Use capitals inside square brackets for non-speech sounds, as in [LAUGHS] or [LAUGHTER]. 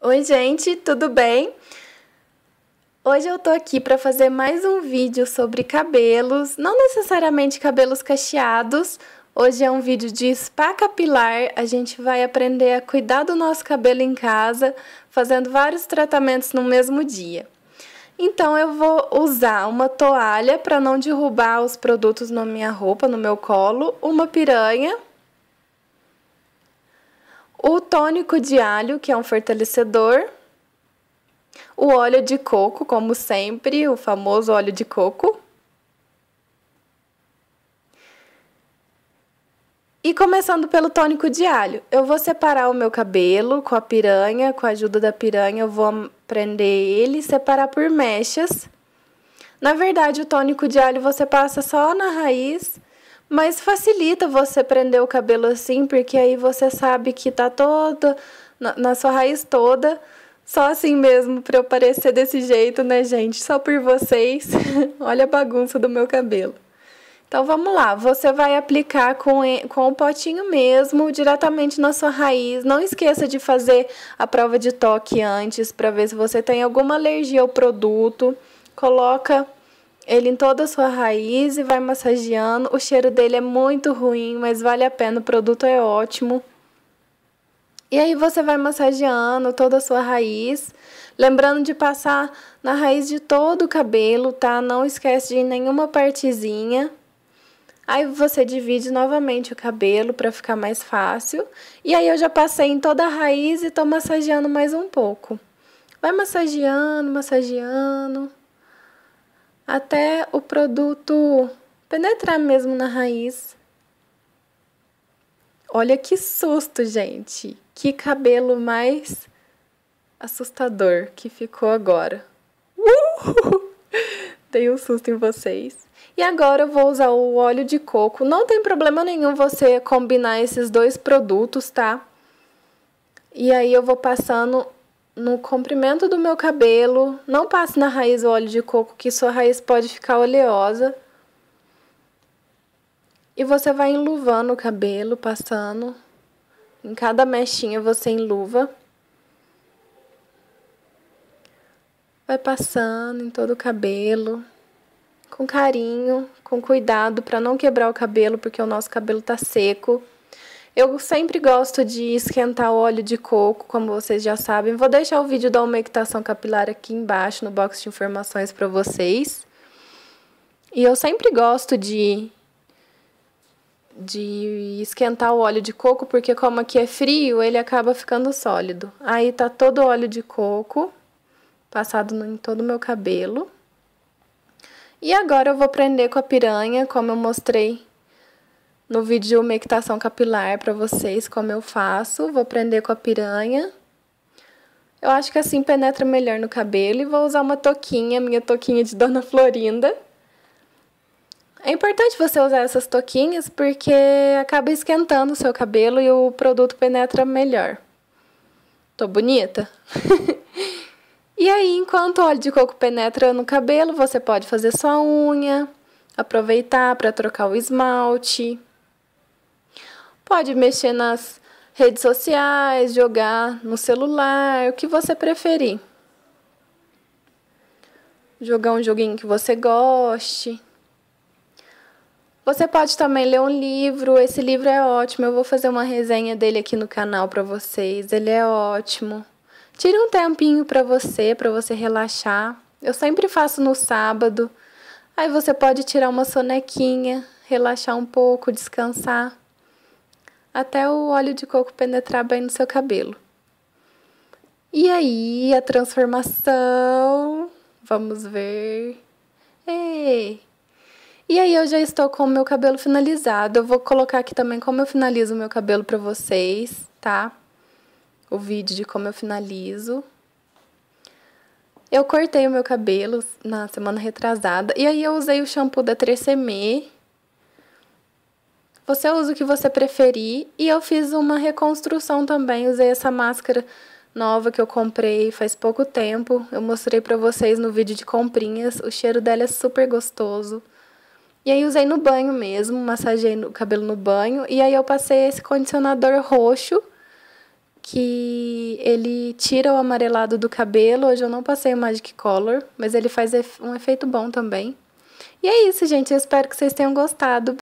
Oi, gente, tudo bem? Hoje eu tô aqui para fazer mais um vídeo sobre cabelos, não necessariamente cabelos cacheados. Hoje é um vídeo de spa capilar. A gente vai aprender a cuidar do nosso cabelo em casa, fazendo vários tratamentos no mesmo dia. Então eu vou usar uma toalha para não derrubar os produtos na minha roupa, no meu colo, uma piranha o tônico de alho, que é um fortalecedor, o óleo de coco, como sempre, o famoso óleo de coco. E começando pelo tônico de alho, eu vou separar o meu cabelo com a piranha, com a ajuda da piranha, eu vou prender ele e separar por mechas. Na verdade, o tônico de alho você passa só na raiz mas facilita você prender o cabelo assim, porque aí você sabe que tá toda na, na sua raiz toda. Só assim mesmo para eu parecer desse jeito, né, gente? Só por vocês. [LAUGHS] Olha a bagunça do meu cabelo. Então vamos lá, você vai aplicar com, com o potinho mesmo, diretamente na sua raiz. Não esqueça de fazer a prova de toque antes para ver se você tem alguma alergia ao produto. Coloca ele em toda a sua raiz e vai massageando. O cheiro dele é muito ruim, mas vale a pena, o produto é ótimo. E aí você vai massageando toda a sua raiz, lembrando de passar na raiz de todo o cabelo, tá? Não esquece de nenhuma partezinha. Aí você divide novamente o cabelo para ficar mais fácil. E aí eu já passei em toda a raiz e tô massageando mais um pouco. Vai massageando, massageando até o produto penetrar mesmo na raiz. Olha que susto, gente! Que cabelo mais assustador que ficou agora. Uhul! [LAUGHS] Dei um susto em vocês. E agora eu vou usar o óleo de coco. Não tem problema nenhum você combinar esses dois produtos, tá? E aí eu vou passando no comprimento do meu cabelo. Não passe na raiz o óleo de coco, que sua raiz pode ficar oleosa. E você vai enluvando o cabelo, passando. Em cada mechinha você enluva. Vai passando em todo o cabelo, com carinho, com cuidado para não quebrar o cabelo, porque o nosso cabelo tá seco. Eu sempre gosto de esquentar o óleo de coco, como vocês já sabem. Vou deixar o vídeo da umectação capilar aqui embaixo no box de informações para vocês. E eu sempre gosto de de esquentar o óleo de coco, porque como aqui é frio, ele acaba ficando sólido. Aí tá todo o óleo de coco passado em todo o meu cabelo. E agora eu vou prender com a piranha, como eu mostrei no vídeo de capilar para vocês como eu faço. Vou prender com a piranha. Eu acho que assim penetra melhor no cabelo e vou usar uma toquinha, minha toquinha de Dona Florinda. É importante você usar essas toquinhas porque acaba esquentando o seu cabelo e o produto penetra melhor. Tô bonita? [LAUGHS] e aí, enquanto o óleo de coco penetra no cabelo, você pode fazer sua unha, aproveitar para trocar o esmalte. Pode mexer nas redes sociais, jogar no celular, o que você preferir. Jogar um joguinho que você goste. Você pode também ler um livro. Esse livro é ótimo. Eu vou fazer uma resenha dele aqui no canal para vocês. Ele é ótimo. Tire um tempinho para você, para você relaxar. Eu sempre faço no sábado. Aí você pode tirar uma sonequinha, relaxar um pouco, descansar até o óleo de coco penetrar bem no seu cabelo. E aí, a transformação. Vamos ver. Ei. E aí, eu já estou com o meu cabelo finalizado. Eu vou colocar aqui também como eu finalizo o meu cabelo para vocês, tá? O vídeo de como eu finalizo. Eu cortei o meu cabelo na semana retrasada. E aí, eu usei o shampoo da 3CM você usa o que você preferir. E eu fiz uma reconstrução também. Usei essa máscara nova que eu comprei faz pouco tempo. Eu mostrei para vocês no vídeo de comprinhas. O cheiro dela é super gostoso. E aí usei no banho mesmo, massageei o cabelo no banho. E aí eu passei esse condicionador roxo, que ele tira o amarelado do cabelo. Hoje eu não passei o Magic Color, mas ele faz um efeito bom também. E é isso, gente. Eu espero que vocês tenham gostado.